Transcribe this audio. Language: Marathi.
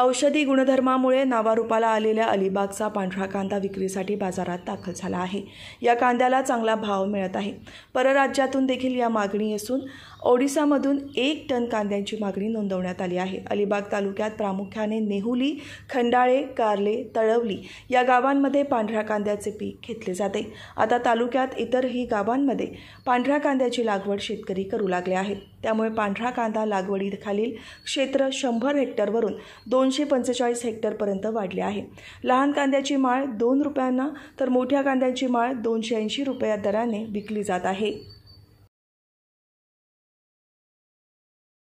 औषधी गुणधर्मामुळे नावारूपाला आलेल्या अलिबागचा पांढरा कांदा विक्रीसाठी बाजारात दाखल झाला आहे या कांद्याला चांगला भाव मिळत आहे परराज्यातून देखील या मागणी असून ओडिसामधून एक टन कांद्यांची मागणी नोंदवण्यात आली आहे अलिबाग तालुक्यात प्रामुख्याने नेहुली खंडाळे कारले तळवली या गावांमध्ये पांढऱ्या कांद्याचे पीक घेतले जाते आता तालुक्यात इतरही गावांमध्ये पांढऱ्या कांद्याची लागवड शेतकरी करू लागले आहेत त्यामुळे पांढरा कांदा लागवडीखालील क्षेत्र शंभर हेक्टरवरून दोनशे पंचेचाळीस हेक्टरपर्यंत वाढले आहे लहान कांद्याची माळ दोन रुपयांना तर मोठ्या कांद्यांची माळ दोनशे ऐंशी रुपया दराने विकली जात आहे